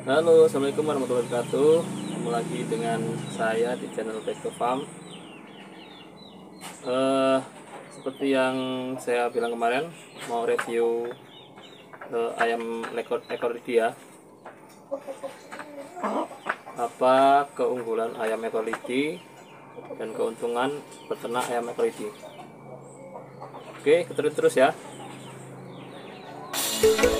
Halo, Assalamualaikum warahmatullahi wabarakatuh Kembali lagi dengan saya di channel Back to Farm uh, Seperti yang saya bilang kemarin Mau review uh, ayam lekor, ekor lidia Apa keunggulan ayam ekor lidi Dan keuntungan peternak ayam ekor lidi Oke, terus terus ya Thank you.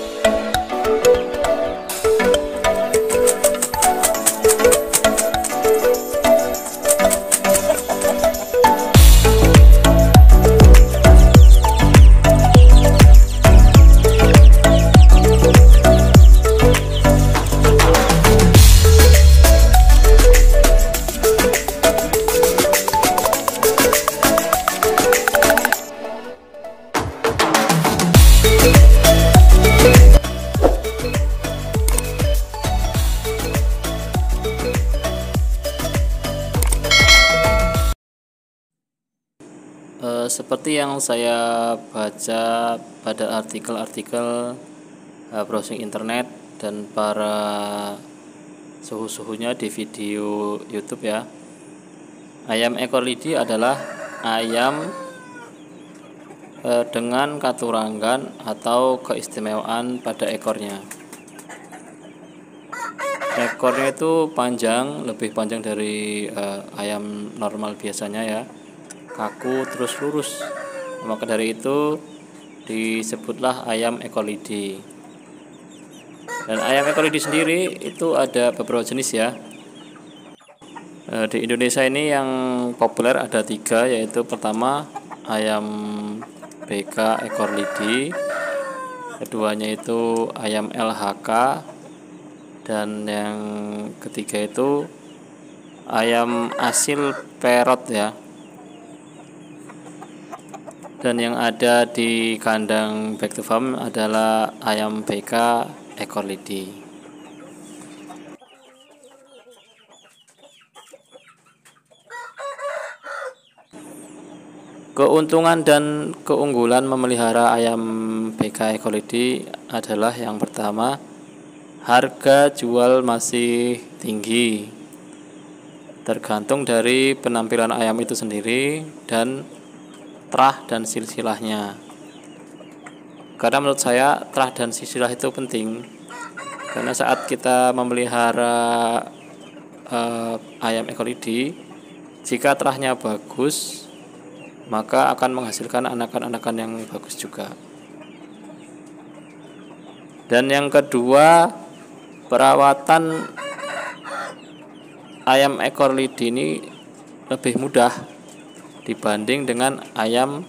seperti yang saya baca pada artikel-artikel eh, browsing internet dan para suhu-suhunya di video YouTube ya. Ayam ekor lidi adalah ayam eh, dengan katuranggan atau keistimewaan pada ekornya. Ekornya itu panjang, lebih panjang dari eh, ayam normal biasanya ya kaku terus lurus maka dari itu disebutlah ayam ekolidi dan ayam ekolidi sendiri itu ada beberapa jenis ya e, di Indonesia ini yang populer ada tiga yaitu pertama ayam BK ekor lidi keduanya itu ayam LHK dan yang ketiga itu ayam asil perot ya dan yang ada di kandang back to farm adalah ayam BK ekor lidi keuntungan dan keunggulan memelihara ayam BK ekor lidi adalah yang pertama harga jual masih tinggi tergantung dari penampilan ayam itu sendiri dan terah dan silsilahnya. Karena menurut saya terah dan silsilah itu penting. Karena saat kita memelihara uh, ayam ekor lidi, jika terahnya bagus, maka akan menghasilkan anakan-anakan yang bagus juga. Dan yang kedua, perawatan ayam ekor lidi ini lebih mudah dibanding dengan ayam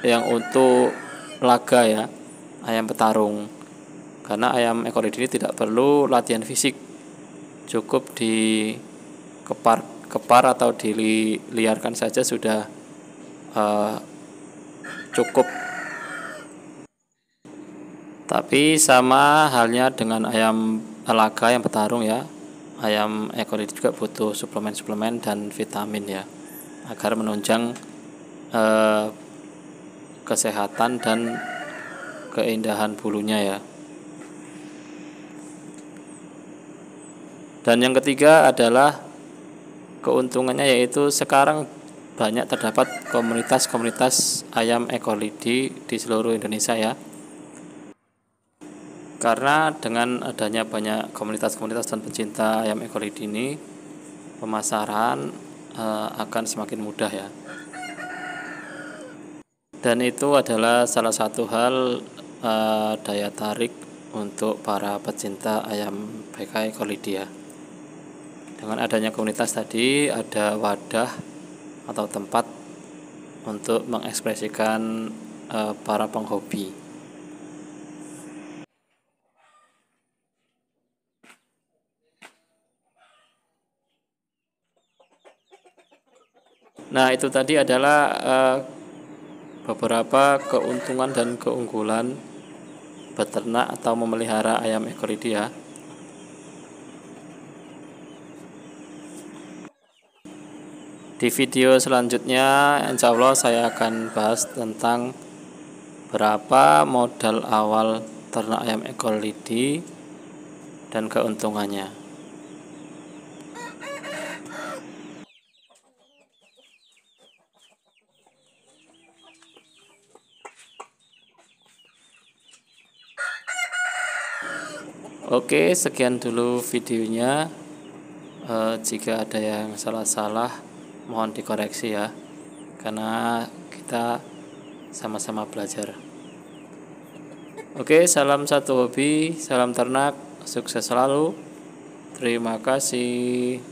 yang untuk laga ya ayam petarung karena ayam ekor ini tidak perlu latihan fisik cukup di kepar kepar atau diliarkan saja sudah uh, cukup tapi sama halnya dengan ayam eh, laga yang petarung ya ayam ekor ini juga butuh suplemen-suplemen dan vitamin ya agar menunjang eh, kesehatan dan keindahan bulunya ya dan yang ketiga adalah keuntungannya yaitu sekarang banyak terdapat komunitas-komunitas ayam ekor lidi di seluruh Indonesia ya karena dengan adanya banyak komunitas-komunitas dan pecinta ayam ekor ini, pemasaran e, akan semakin mudah ya. Dan itu adalah salah satu hal e, daya tarik untuk para pecinta ayam PK Ekolidia. Ya. Dengan adanya komunitas tadi, ada wadah atau tempat untuk mengekspresikan e, para penghobi. Nah, itu tadi adalah uh, beberapa keuntungan dan keunggulan beternak atau memelihara ayam ekor ya Di video selanjutnya, insya Allah saya akan bahas tentang berapa modal awal ternak ayam ekor lidi dan keuntungannya. Oke, sekian dulu videonya. E, jika ada yang salah-salah, mohon dikoreksi ya, karena kita sama-sama belajar. Oke, salam satu hobi, salam ternak, sukses selalu. Terima kasih.